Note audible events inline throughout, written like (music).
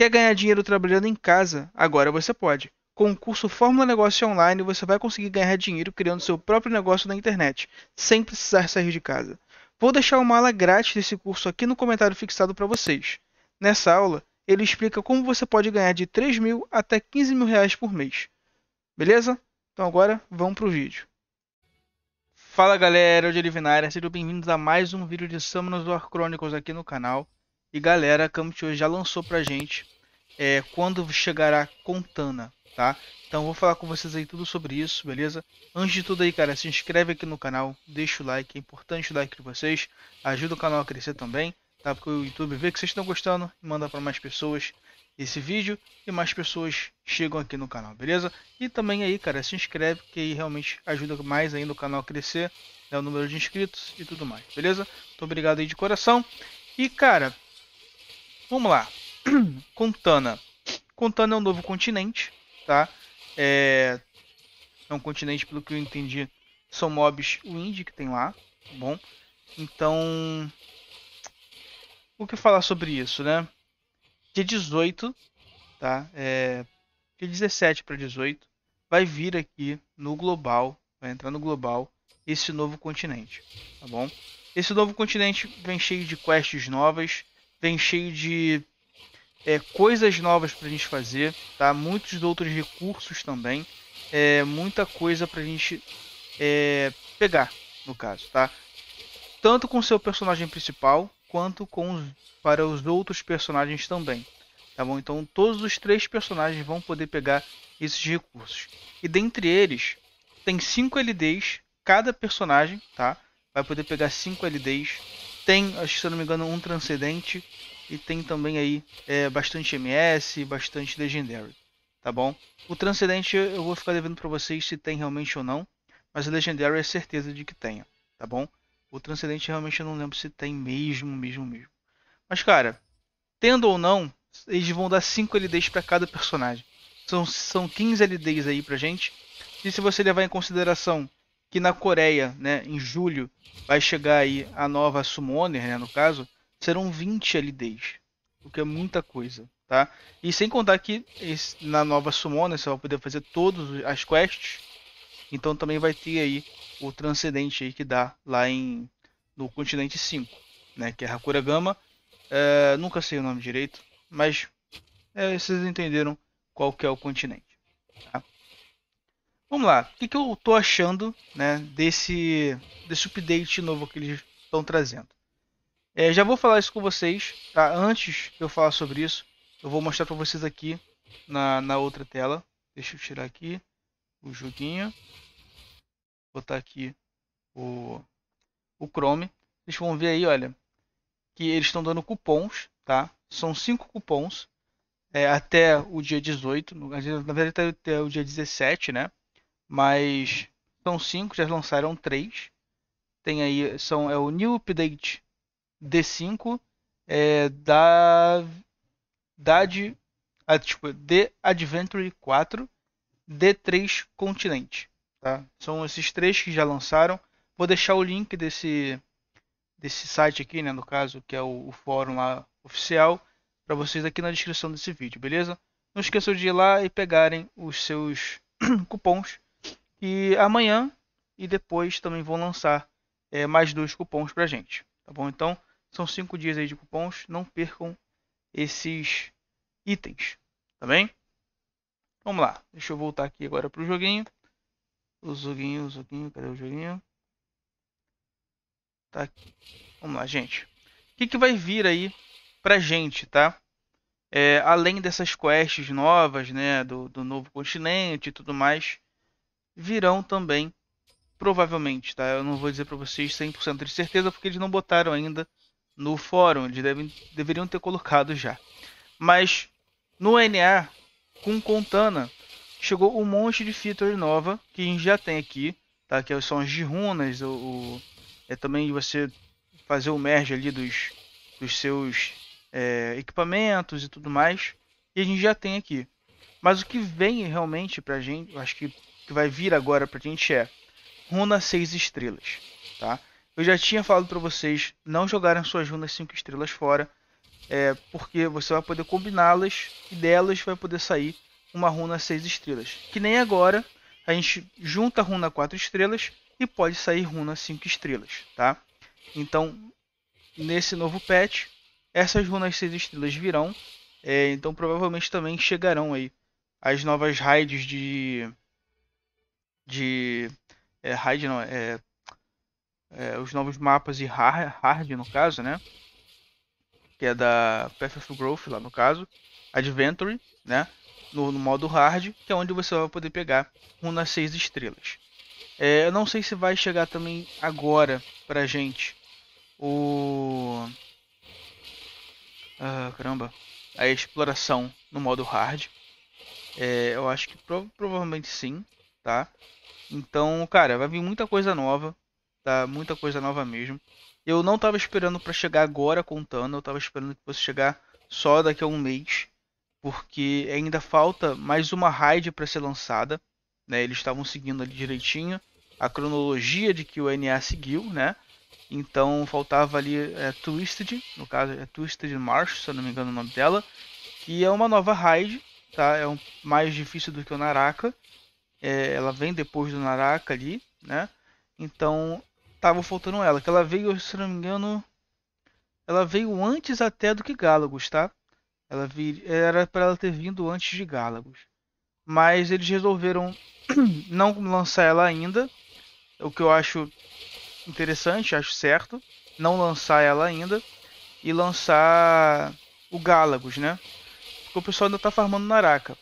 Quer ganhar dinheiro trabalhando em casa? Agora você pode. Com o curso Fórmula Negócio Online, você vai conseguir ganhar dinheiro criando seu próprio negócio na internet, sem precisar sair de casa. Vou deixar uma aula grátis desse curso aqui no comentário fixado para vocês. Nessa aula, ele explica como você pode ganhar de 3 mil até 15 mil reais por mês. Beleza? Então agora vamos para o vídeo. Fala galera, eu é o sejam bem-vindos a mais um vídeo de Summoners War Chronicles aqui no canal. E galera, a Camtio já lançou pra gente é, quando chegará Contana, tá? Então vou falar com vocês aí tudo sobre isso, beleza? Antes de tudo aí, cara, se inscreve aqui no canal, deixa o like, é importante o like de vocês, ajuda o canal a crescer também, tá? Porque o YouTube vê que vocês estão gostando e manda para mais pessoas esse vídeo e mais pessoas chegam aqui no canal, beleza? E também aí, cara, se inscreve que aí realmente ajuda mais ainda o canal a crescer, né, o número de inscritos e tudo mais, beleza? Muito obrigado aí de coração. E, cara, Vamos lá. (clears throat) Contana. Contana é um novo continente, tá? É, é um continente, pelo que eu entendi, são mobs Wind que tem lá, tá bom? Então, o que falar sobre isso, né? Dia 18, tá? É, dia 17 para 18, vai vir aqui no global, vai entrar no global esse novo continente, tá bom? Esse novo continente vem cheio de quests novas, tem cheio de é, coisas novas para a gente fazer, tá? Muitos outros recursos também, é, muita coisa para a gente é, pegar, no caso, tá? Tanto com seu personagem principal quanto com os, para os outros personagens também, tá bom? Então todos os três personagens vão poder pegar esses recursos e dentre eles tem cinco LDs cada personagem, tá? Vai poder pegar cinco LDs tem, acho que se eu não me engano, um transcendente. E tem também aí é, bastante MS, bastante Legendary. Tá bom? O transcendente eu vou ficar devendo para vocês se tem realmente ou não. Mas o Legendary é certeza de que tenha. Tá bom? O transcendente realmente eu não lembro se tem mesmo, mesmo, mesmo. Mas cara, tendo ou não, eles vão dar 5 LDs para cada personagem. São, são 15 LDs aí pra gente. E se você levar em consideração que na Coreia, né, em julho, vai chegar aí a nova Summoner, né, no caso, serão 20 LDs, o que é muita coisa, tá? E sem contar que esse, na nova Summoner você vai poder fazer todas as quests, então também vai ter aí o Transcendente aí que dá lá em no continente 5, né, que é Hakuragama, é, nunca sei o nome direito, mas é, vocês entenderam qual que é o continente. Tá? Vamos lá, o que, que eu tô achando né, desse, desse update novo que eles estão trazendo? É, já vou falar isso com vocês, tá? Antes que eu falar sobre isso, eu vou mostrar para vocês aqui na, na outra tela. Deixa eu tirar aqui o joguinho. Botar aqui o, o Chrome. Vocês vão ver aí, olha, que eles estão dando cupons, tá? São cinco cupons é, até o dia 18, na verdade até o dia 17, né? Mas são cinco, já lançaram três. Tem aí, são, é o New Update D5 é, da DAD, ah, tipo, The Adventure 4 D3 Continente. Tá? São esses três que já lançaram. Vou deixar o link desse, desse site aqui, né, no caso, que é o, o fórum lá oficial, para vocês aqui na descrição desse vídeo, beleza? Não esqueçam de ir lá e pegarem os seus (clears throat) cupons e amanhã e depois também vão lançar é, mais dois cupons para gente. Tá bom? Então são cinco dias aí de cupons. Não percam esses itens. Tá bem? Vamos lá. Deixa eu voltar aqui agora pro joguinho. O joguinho, o joguinho, cadê o joguinho? Tá aqui. Vamos lá, gente. O que, que vai vir aí pra gente, tá? É, além dessas quests novas, né? Do, do novo continente e tudo mais virão também, provavelmente, tá? Eu não vou dizer para vocês 100% de certeza, porque eles não botaram ainda no fórum, eles devem, deveriam ter colocado já. Mas no NA, com Contana, chegou um monte de feature nova que a gente já tem aqui, tá? Que são as de runas, o, o é também você fazer o merge ali dos, dos seus é, equipamentos e tudo mais. E a gente já tem aqui. Mas o que vem realmente pra gente, eu acho que que vai vir agora pra gente é Runa 6 estrelas, tá? Eu já tinha falado para vocês não jogarem suas runas 5 estrelas fora, é, porque você vai poder combiná-las e delas vai poder sair uma runa 6 estrelas. Que nem agora, a gente junta runa 4 estrelas e pode sair runa 5 estrelas, tá? Então, nesse novo patch, essas runas 6 estrelas virão, é, então provavelmente também chegarão aí as novas raids de de é, não, é, é, os novos mapas de hard, no caso, né? Que é da Path of Growth, lá no caso, Adventure, né? No, no modo hard, que é onde você vai poder pegar runas 6 estrelas. É, eu não sei se vai chegar também agora pra gente o. Ah, caramba. A exploração no modo hard. É, eu acho que provavelmente sim tá? Então, cara, vai vir muita coisa nova, tá? Muita coisa nova mesmo. Eu não tava esperando para chegar agora contando, eu tava esperando que fosse chegar só daqui a um mês, porque ainda falta mais uma raid para ser lançada, né? Eles estavam seguindo ali direitinho a cronologia de que o NA seguiu, né? Então faltava ali é, Twisted, no caso é Twisted March, se eu não me engano o nome dela, que é uma nova raid, tá? É um, mais difícil do que o Naraka, é, ela vem depois do Naraka ali, né? Então, tava faltando ela. Que ela veio, se não me engano, ela veio antes até do que Galagos, tá? Ela vir, era para ela ter vindo antes de Galagos. Mas eles resolveram (clears throat) não lançar ela ainda, o que eu acho interessante, acho certo, não lançar ela ainda e lançar o Galagos, né? Porque o pessoal ainda tá farmando Naraka.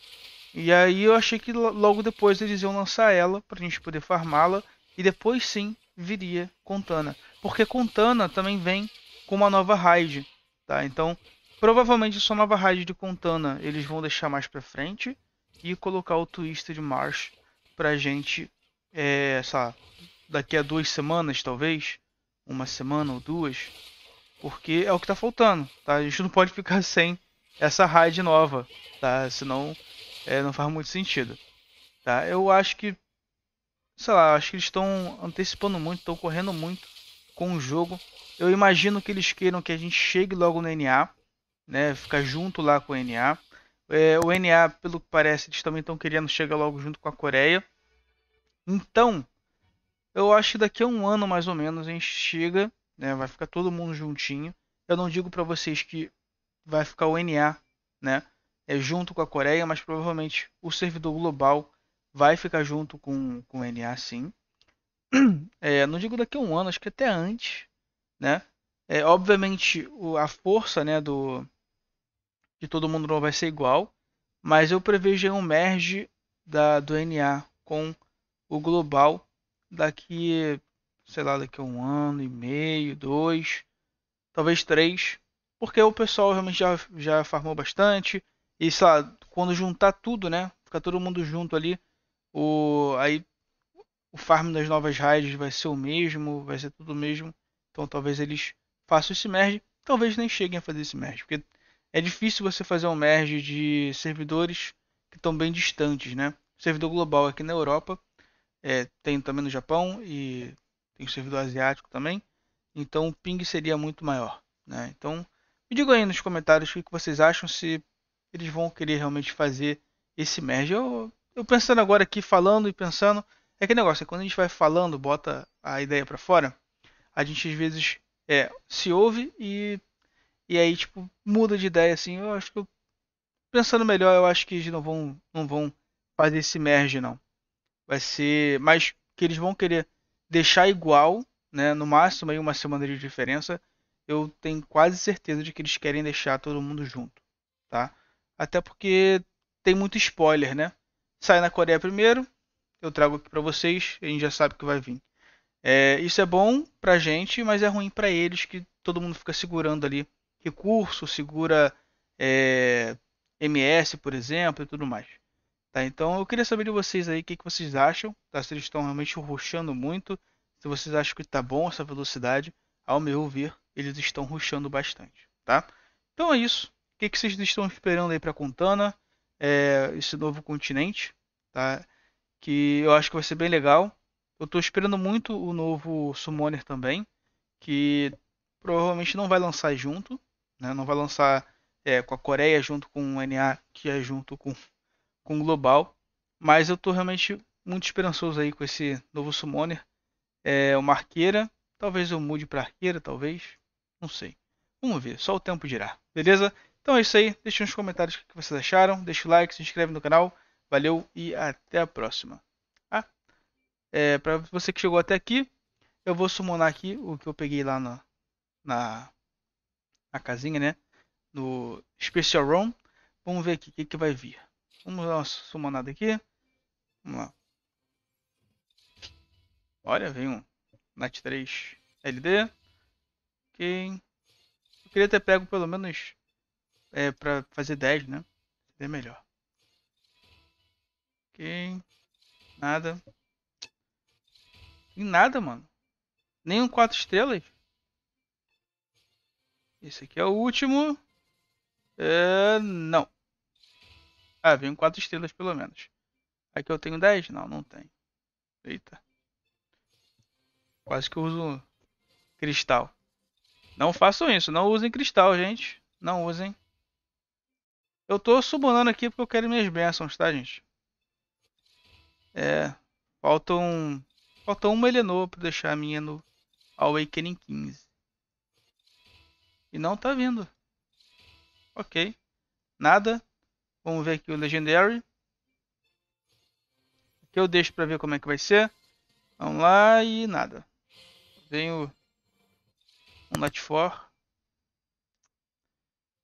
E aí eu achei que logo depois eles iam lançar ela pra gente poder farmá-la. E depois sim viria Contana. Porque Contana também vem com uma nova raid. Tá? Então, provavelmente sua nova raid de Contana eles vão deixar mais pra frente. E colocar o Twisted March pra gente, é, sei lá, daqui a duas semanas talvez. Uma semana ou duas. Porque é o que tá faltando, tá? A gente não pode ficar (laughs) sem essa raid nova, tá? Senão é, não faz muito sentido. Tá? Eu acho que. Sei lá, acho que eles estão antecipando muito, estão correndo muito com o jogo. Eu imagino que eles queiram que a gente chegue logo no NA, né? Ficar junto lá com o NA. É, o NA, pelo que parece, eles também estão querendo chegar logo junto com a Coreia. Então, eu acho que daqui a um ano mais ou menos a gente chega, né? Vai ficar todo mundo juntinho. Eu não digo para vocês que vai ficar o NA, né? é, junto com a Coreia, mas provavelmente o servidor global vai ficar junto com, com o NA sim. (clears throat) É, não digo daqui a um ano, acho que até antes, né? É, obviamente o, a força né, do, de todo mundo não vai ser igual, mas eu prevejo um merge da, do NA com o global daqui, sei lá, daqui a um ano e meio, dois, talvez três, porque o pessoal realmente já, já farmou bastante, e sei lá, quando juntar tudo, né? Ficar todo mundo junto ali. O, aí o farm das novas raids vai ser o mesmo, vai ser tudo o mesmo. Então talvez eles façam esse merge. Talvez nem cheguem a fazer esse merge. Porque é difícil você fazer um merge de servidores que estão bem distantes, né? servidor global aqui na Europa. É, tem também no Japão e tem o servidor asiático também. Então o ping seria muito maior. Né? Então me digam aí nos comentários o que vocês acham se eles vão querer realmente fazer esse merge. Eu, eu pensando agora aqui, falando e pensando, é que negócio, é quando a gente vai falando, bota a ideia para fora, a gente às vezes é, se ouve e, e aí tipo muda de ideia assim. Eu acho que eu, pensando melhor, eu acho que eles não vão, não vão fazer esse merge não. Vai ser, mas que eles vão querer deixar igual, né, no máximo aí uma semana de diferença. Eu tenho quase certeza de que eles querem deixar todo mundo junto, tá? Até porque tem muito spoiler, né? Sai na Coreia primeiro, eu trago aqui para vocês, a gente já sabe que vai vir. É, isso é bom pra gente, mas é ruim para eles que todo mundo fica segurando ali recurso, segura é, MS, por exemplo, e tudo mais. Tá, então eu queria saber de vocês aí o que, que vocês acham, tá? Se eles estão realmente ruxando muito, se vocês acham que tá bom essa velocidade, ao meu ver, eles estão ruxando bastante, tá? Então é isso que, que vocês estão esperando aí para Contana, é, esse novo continente, tá? Que eu acho que vai ser bem legal. Eu estou esperando muito o novo Summoner também, que provavelmente não vai lançar junto, né? Não vai lançar é, com a Coreia junto com o NA, que é junto com com o global, mas eu estou realmente muito esperançoso aí com esse novo Summoner, é uma arqueira, talvez eu mude para arqueira, talvez, não sei. Vamos ver, só o tempo dirá. Beleza? Então é isso aí. Deixe nos comentários o que vocês acharam. deixe o like, se inscreve no canal. Valeu e até a próxima. Ah, é, para você que chegou até aqui, eu vou summonar aqui o que eu peguei lá na, na, na casinha, né? No Special Room. Vamos ver aqui o que, que vai vir. Vamos dar uma aqui. Vamos lá. Olha, vem um NAT3 LD. Ok. Eu queria ter pego pelo menos é, para fazer 10, né? é melhor. Ok. Nada. E nada, mano. Nenhum 4 estrelas. Esse aqui é o último. É, não. Ah, vem 4 estrelas pelo menos. Aqui eu tenho 10? Não, não tem. Eita. Quase que eu uso cristal. Não façam isso. Não usem cristal, gente. Não usem. Eu tô subornando aqui porque eu quero minhas bênçãos, tá, gente? É. Faltam. Faltam uma Eleanor pra deixar a minha no Awakening 15. E não tá vindo. Ok. Nada. Vamos ver aqui o Legendary. Aqui eu deixo pra ver como é que vai ser. Vamos lá e nada. Venho um Nightfall.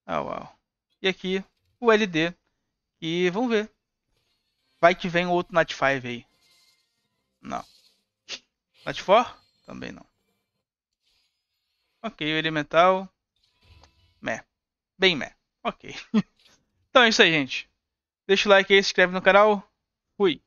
Ah, uau. E aqui o LD. E vamos ver. Vai que vem outro Nat 5 aí. Não. Nat 4? Também não. Ok, o Elemental. mé, Bem mé, Ok. (laughs) então é isso aí, gente. Deixa o like aí, se inscreve no canal. Fui.